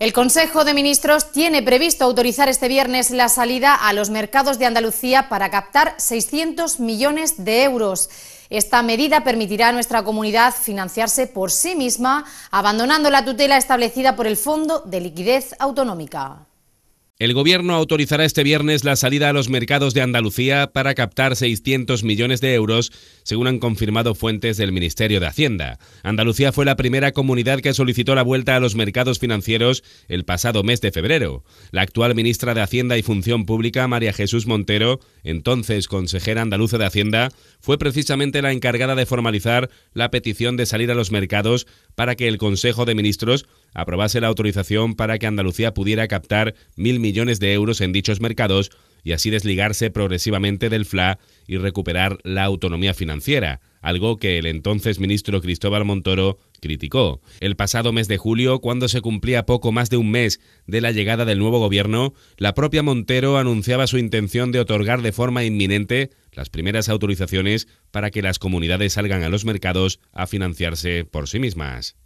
El Consejo de Ministros tiene previsto autorizar este viernes la salida a los mercados de Andalucía para captar 600 millones de euros. Esta medida permitirá a nuestra comunidad financiarse por sí misma, abandonando la tutela establecida por el Fondo de Liquidez Autonómica. El gobierno autorizará este viernes la salida a los mercados de Andalucía para captar 600 millones de euros, según han confirmado fuentes del Ministerio de Hacienda. Andalucía fue la primera comunidad que solicitó la vuelta a los mercados financieros el pasado mes de febrero. La actual ministra de Hacienda y Función Pública, María Jesús Montero, entonces consejera andaluza de Hacienda, fue precisamente la encargada de formalizar la petición de salir a los mercados para que el Consejo de Ministros aprobase la autorización para que Andalucía pudiera captar mil millones de euros en dichos mercados y así desligarse progresivamente del FLA y recuperar la autonomía financiera, algo que el entonces ministro Cristóbal Montoro criticó. El pasado mes de julio, cuando se cumplía poco más de un mes de la llegada del nuevo gobierno, la propia Montero anunciaba su intención de otorgar de forma inminente las primeras autorizaciones para que las comunidades salgan a los mercados a financiarse por sí mismas.